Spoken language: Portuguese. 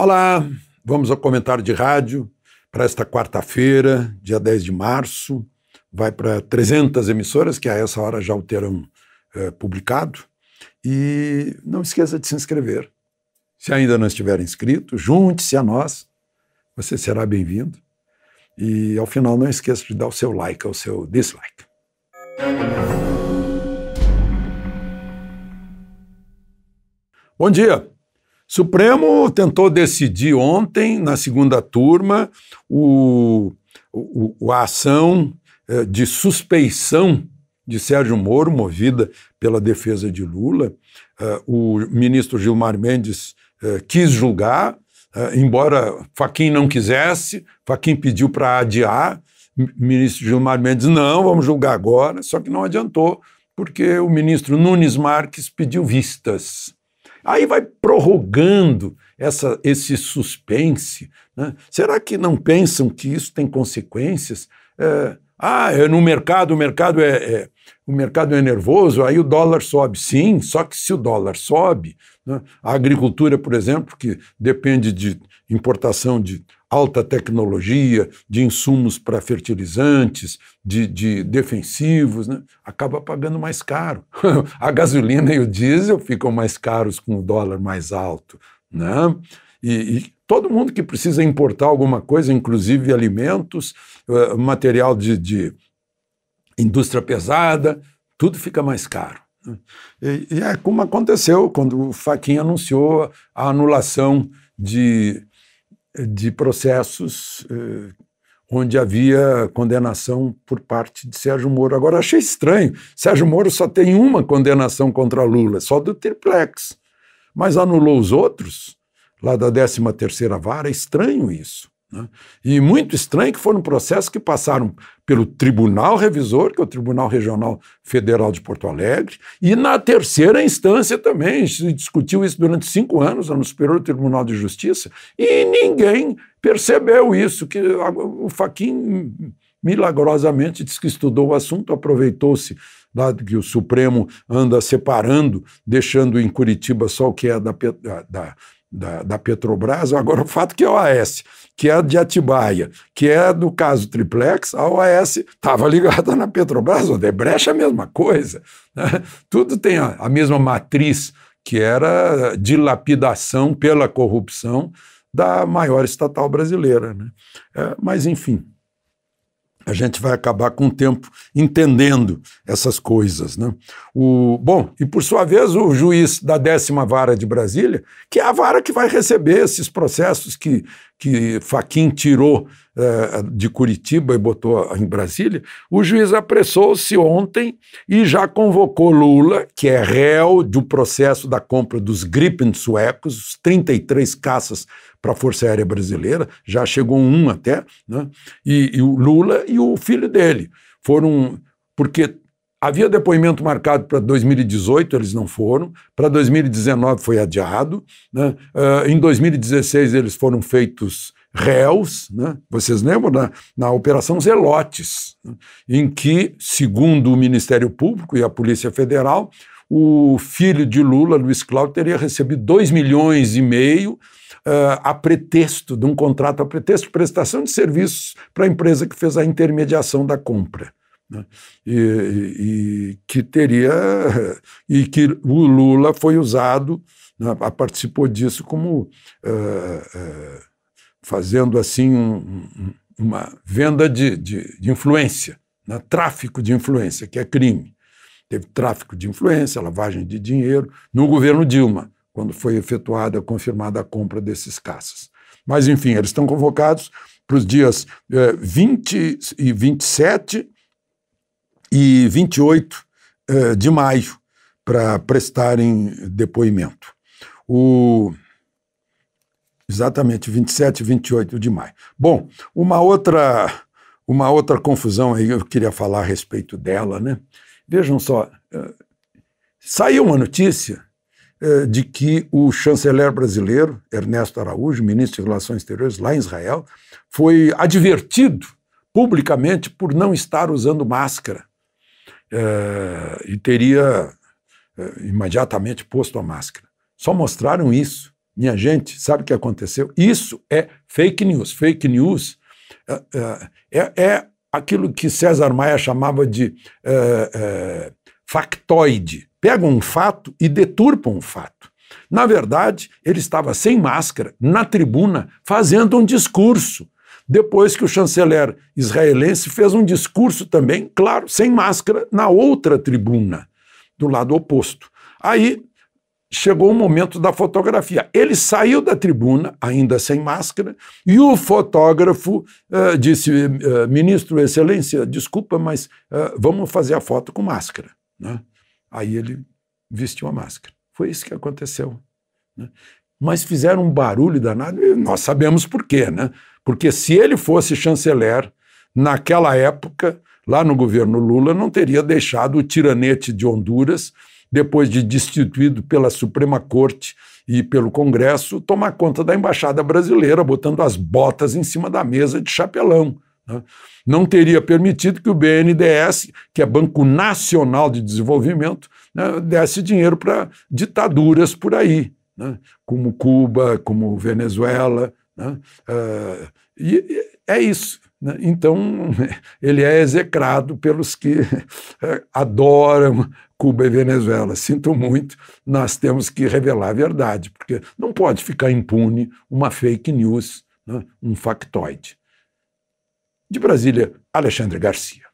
Olá, vamos ao comentário de rádio para esta quarta-feira, dia 10 de março. Vai para 300 emissoras, que a essa hora já o terão é, publicado. E não esqueça de se inscrever. Se ainda não estiver inscrito, junte-se a nós, você será bem-vindo. E ao final, não esqueça de dar o seu like ou o seu dislike. Bom dia! Supremo tentou decidir ontem, na segunda turma, o, o, a ação eh, de suspeição de Sérgio Moro, movida pela defesa de Lula. Eh, o ministro Gilmar Mendes eh, quis julgar, embora Faquim não quisesse, Faquim pediu para adiar. O ministro Gilmar Mendes, não, vamos julgar agora, só que não adiantou, porque o ministro Nunes Marques pediu vistas. Aí vai prorrogando essa, esse suspense. Né? Será que não pensam que isso tem consequências? É, ah, é no mercado, o mercado é, é, o mercado é nervoso, aí o dólar sobe. Sim, só que se o dólar sobe, né, a agricultura, por exemplo, que depende de importação de alta tecnologia, de insumos para fertilizantes, de, de defensivos, né? acaba pagando mais caro. a gasolina e o diesel ficam mais caros com o dólar mais alto. Né? E, e todo mundo que precisa importar alguma coisa, inclusive alimentos, eh, material de, de indústria pesada, tudo fica mais caro. Né? E, e, é como aconteceu quando o Faquinha anunciou a anulação de, de processos eh, onde havia condenação por parte de Sérgio Moro. Agora, achei estranho. Sérgio Moro só tem uma condenação contra Lula, só do triplex. Mas anulou os outros? lá da 13ª Vara, é estranho isso. Né? E muito estranho que foram processos que passaram pelo Tribunal Revisor, que é o Tribunal Regional Federal de Porto Alegre, e na terceira instância também. Se discutiu isso durante cinco anos no Superior Tribunal de Justiça, e ninguém percebeu isso, que o Faquin milagrosamente disse que estudou o assunto, aproveitou-se lá que o Supremo anda separando, deixando em Curitiba só o que é da, da da, da, Petrobras, agora o fato que é a OAS, que é de Atibaia, que é, no caso, triplex, a OAS estava ligada na Petrobras, o Debreche é a mesma coisa. Né? Tudo tem a, a, mesma matriz, que era dilapidação pela corrupção da maior estatal brasileira. Né? É, mas, enfim, a gente vai acabar com o tempo entendendo essas coisas. Né? O, bom, e por sua vez, o juiz da décima vara de Brasília, que é a vara que vai receber esses processos que que Faquin tirou é, de Curitiba e botou em Brasília, o juiz apressou-se ontem e já convocou Lula, que é réu do processo da compra dos Gripen suecos, os 33 caças para a Força Aérea Brasileira, já chegou um até, né? e, e o Lula e o filho dele foram. Porque Havia depoimento marcado para 2018, eles não foram. Para 2019 foi adiado. Né? Uh, em 2016 eles foram feitos réus, né? vocês lembram na, na Operação Zelotes, né? em que, segundo o Ministério Público e a Polícia Federal, o filho de Lula, Luiz Cláudio, teria recebido 2 milhões e meio uh, a pretexto de um contrato, a pretexto de prestação de serviços para a empresa que fez a intermediação da compra. Né? E, e, que teria e que o Lula foi usado, né, participou disso como uh, uh, fazendo assim um, uma venda de, de, de influência, né? tráfico de influência, que é crime. Teve tráfico de influência, lavagem de dinheiro no governo Dilma, quando foi efetuada, confirmada a compra desses caças. Mas, enfim, eles estão convocados para os dias eh, 20 e 27 e 28 eh, de maio para prestarem depoimento. O, exatamente, 27 e 28 de maio. Bom, uma outra, uma outra confusão aí eu queria falar a respeito dela, né? Vejam só, eh, saiu uma notícia eh, de que o chanceler brasileiro, Ernesto Araújo, ministro de Relações Exteriores lá em Israel, foi advertido publicamente por não estar usando máscara é, e teria é, imediatamente posto a máscara. Só mostraram isso. Minha gente, sabe o que aconteceu? Isso é fake news. Fake news eh, é, é aquilo que César Maia chamava de factoide. Pegam um fato e deturpam um fato. Na verdade, ele estava sem máscara, na tribuna, fazendo um discurso depois que o chanceler israelense fez um discurso também, claro, sem máscara, na outra tribuna, do lado oposto. Aí chegou o momento da fotografia. Ele saiu da tribuna, ainda sem máscara, e o fotógrafo uh, disse: eh, Ministro, Excelência, desculpa, mas uh, vamos fazer a foto com máscara. Né? Aí ele vestiu a máscara. Foi isso que aconteceu. Né? Mas fizeram um barulho danado, e nós sabemos por quê, né? Porque se ele fosse chanceler, naquela época, lá no governo Lula, não teria deixado o tiranete de Honduras, depois de destituído pela Suprema Corte e pelo Congresso, tomar conta da embaixada brasileira, botando as botas em cima da mesa de chapelão. Né? Não teria permitido que o BNDES, que é Banco Nacional de Desenvolvimento, né, desse dinheiro para ditaduras por aí, né? como Cuba, como Venezuela, né? Uh, e, e é isso. Né? Então, ele é execrado pelos que eh, adoram Cuba e Venezuela. Sinto muito, nós temos que revelar a verdade, porque não pode ficar impune uma fake news, né? um factoide. De Brasília, Alexandre Garcia.